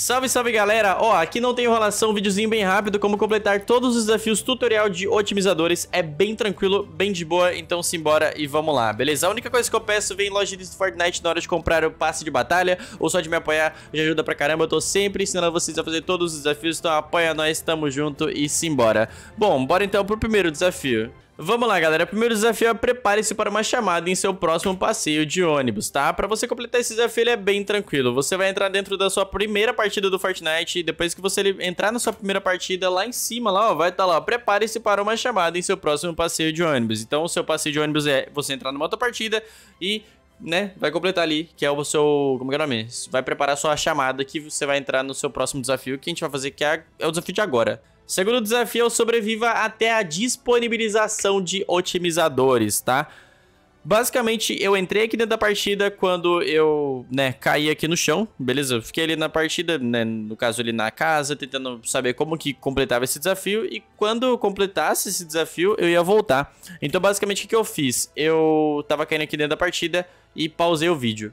Salve, salve galera! Ó, aqui não tem enrolação, um videozinho bem rápido, como completar todos os desafios tutorial de otimizadores, é bem tranquilo, bem de boa, então simbora e vamos lá, beleza? A única coisa que eu peço, vem em loja de Fortnite na hora de comprar o passe de batalha, ou só de me apoiar, já ajuda pra caramba, eu tô sempre ensinando vocês a fazer todos os desafios, então apoia nós, tamo junto e simbora. Bom, bora então pro primeiro desafio. Vamos lá, galera. Primeiro desafio é prepare-se para uma chamada em seu próximo passeio de ônibus, tá? Para você completar esse desafio, ele é bem tranquilo. Você vai entrar dentro da sua primeira partida do Fortnite e depois que você entrar na sua primeira partida, lá em cima, lá, ó, vai estar tá lá, prepare-se para uma chamada em seu próximo passeio de ônibus. Então, o seu passeio de ônibus é você entrar numa outra partida e né, vai completar ali, que é o seu, como é que é o nome? Vai preparar a sua chamada que você vai entrar no seu próximo desafio, que a gente vai fazer, que é, é o desafio de agora. Segundo desafio é o sobreviva até a disponibilização de otimizadores, tá? Basicamente, eu entrei aqui dentro da partida quando eu, né, caí aqui no chão, beleza? Eu fiquei ali na partida, né, no caso ali na casa, tentando saber como que completava esse desafio e quando eu completasse esse desafio, eu ia voltar. Então, basicamente, o que eu fiz? Eu tava caindo aqui dentro da partida e pausei o vídeo.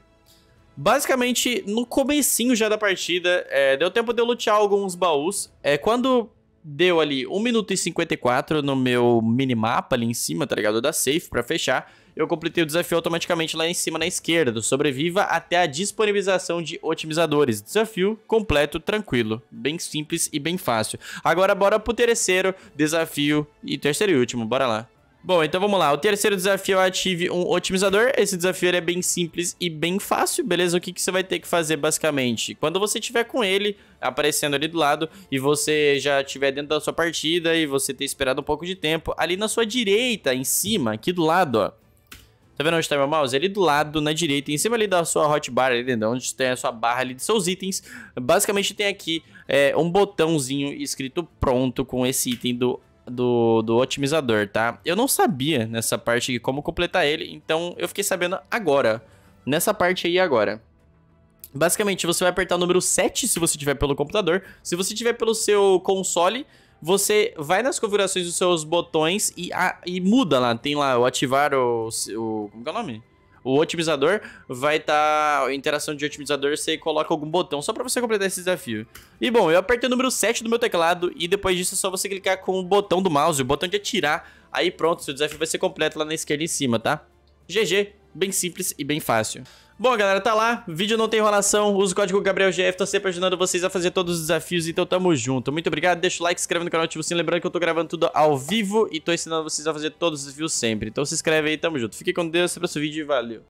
Basicamente, no comecinho já da partida, é, deu tempo de eu lutear alguns baús. É, quando deu ali 1 minuto e 54 no meu minimapa ali em cima, tá ligado? Da safe pra fechar. Eu completei o desafio automaticamente lá em cima na esquerda, do sobreviva até a disponibilização de otimizadores. Desafio completo, tranquilo, bem simples e bem fácil. Agora bora pro terceiro desafio e terceiro e último, bora lá. Bom, então vamos lá. O terceiro desafio é ative um otimizador. Esse desafio é bem simples e bem fácil, beleza? O que, que você vai ter que fazer basicamente? Quando você tiver com ele aparecendo ali do lado e você já tiver dentro da sua partida e você ter esperado um pouco de tempo, ali na sua direita, em cima, aqui do lado, ó. Tá vendo onde tá meu mouse? Ali do lado, na direita, em cima ali da sua hotbar, ali dentro, né? onde tem a sua barra ali de seus itens, basicamente tem aqui é, um botãozinho escrito pronto com esse item do do, do otimizador, tá? Eu não sabia nessa parte de como completar ele, então eu fiquei sabendo agora. Nessa parte aí agora. Basicamente, você vai apertar o número 7 se você tiver pelo computador. Se você tiver pelo seu console, você vai nas configurações dos seus botões e, a, e muda lá. Tem lá o ativar o, o. Como é o nome? O otimizador vai estar. Tá, interação de otimizador, você coloca algum botão só pra você completar esse desafio. E bom, eu apertei o número 7 do meu teclado e depois disso é só você clicar com o botão do mouse, o botão de atirar. Aí pronto, seu desafio vai ser completo lá na esquerda em cima, tá? GG, bem simples e bem fácil. Bom, galera, tá lá. Vídeo não tem enrolação. Use o código GabrielGF. Tô sempre ajudando vocês a fazer todos os desafios, então tamo junto. Muito obrigado. Deixa o like, se inscreve no canal, ativa o sininho. Lembrando que eu tô gravando tudo ao vivo e tô ensinando vocês a fazer todos os desafios sempre. Então se inscreve aí, tamo junto. Fique com Deus, até o próximo vídeo e valeu.